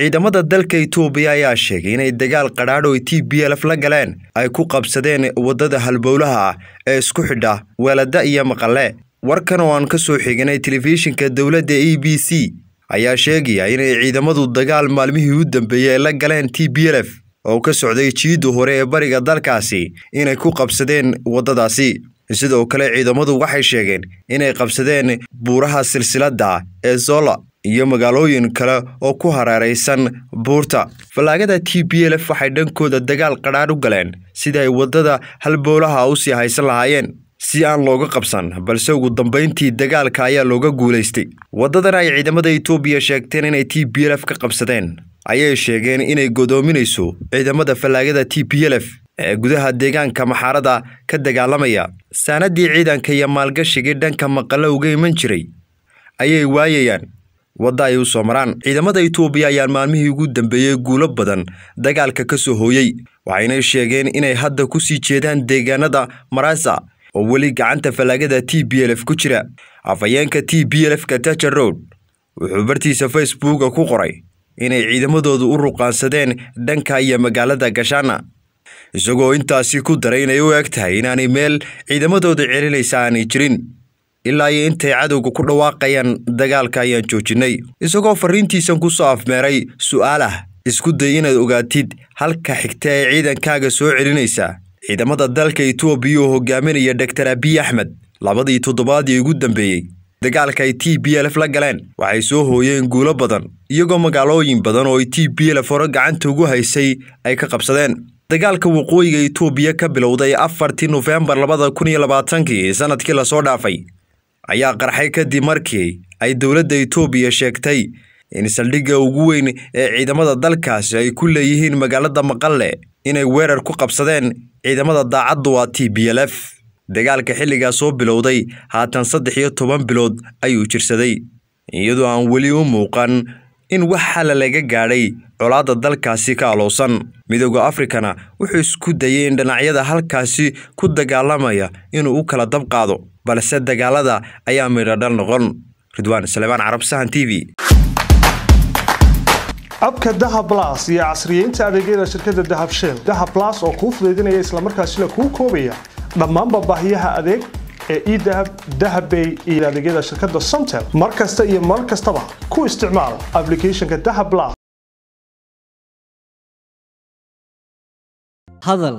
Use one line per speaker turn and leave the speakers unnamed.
ciidamada dalka etoobiya ayaa sheegay inay dagaal qadhaadh oy t b l f la galeen ay ku qabsadeen waddada halbowlaha ah ee isku xidha weelada iyo maqalle warkan oo aan ka soo xiganay telefishinka dowladda e b c ayaa sheegaya inay ciidamadu dagaal maalmihii u dambeeyey la galeen t b l f oo ka socday jiiddu hore ee bariga dalkaasi inay ku qabsadeen waddadaasi sidoo kale ciidamadu waxay sheegeen inay qabsadeen buuraha silsiladda ee zola iyo magaalooyin kale oo ku hareeraysan buurta fallaagada t b l f waxay dhankooda dagaal qadhaadh u galeen sida ay waddada halboolaha usii haysan lahaayeen si aan looga qabsan balse ugu dambayntii dagaalka ayaa looga guulaystay waddadan ay ciidamada etoobiya sheegteen inay t b l f ka qabsadeen ayay sheegeen inay godoominayso ciidamada fallaagada t b l f ee gudaha deegaanka maxaarada ka dagaalamaya saanadii ciidanka iyo maalgashigai dhanka maqale uga iman jiray ayay waayayaan wadda ay u soo maraan ciidamada etoobiya ayaan maalmihii ugu dambeeyey guulo badan dagaalka ka soo hooyey waxaynay sheegeen inay hadda ku sii jeedaan deegaanada marasa oo weli gacanta fallaagada t b l f ku jira afhayeenka t b l f ka taja road wuxuu bartiisa facebook ku qoray inay ciidamadoodu u ruqaansadeen dhanka iyo magaalada gashaana isagoo intaasi ku daray inay u eg tahay inaanay meel ciidamadooda celinaysa aanay jirin ilaa iyo intay cadowga ku dhawaaqayaan dagaalka ayaan joojinay isagoo fariintiisan ku soo afmeeray su'aal ah isku day inaad ogaatid halka xigta ee ciidankaaga soo celinaysa ciidamada dalka etoobiya oo hogaaminaya doktor abiy axmed labadii toddobaadii ugu dambeeyey dagaalka ay t b lf la galeen waxay soo hooyeen guulo badan iyagoo magaalooyin badan oo ay t b l f hore gacanta ugu haysay ay ka qabsadeen dagaalka waqooyiga etoobiya ka bilowday afartii nofembar labada kun iyo labaatankii sanadkii lasoo dhaafay ayaa qarxay kadib markii ay dowladda etoobiya sheegtay in saldhigga ugu weyn ee ciidamada dalkaasi ay ku leeyihiin magaalada maqalle inay weerar ku qabsadeen ciidamada daacaddu waa t b l f dagaalka xilligaas oo bilowday haatan saddex iyo toban bilood ayuu jirsaday iyadoo aan weli u muuqan in wax xala laga gaadhay colaadda dalkaasi ka aloosan midooda afrikana wuxuu isku dayay in dhinacyada halkaasi ku dagaalamaya inuu u kala dab qaado balse dagaalada ayaa miradhal noqon ridwaan salmaan carab t v abka dahablas iyo casriyeynta adeegyada shirkadda dahabsheel dahablas oo kuu fudaydinaya islamarkaasina kuu koobaya dhammaanba baahiyaha adeeg ee edahab dahabbay iyo adeegyada shirkadda somtel mar kasta iyo mar kastaba ku isticmaal ablicathonka dahablas
hadal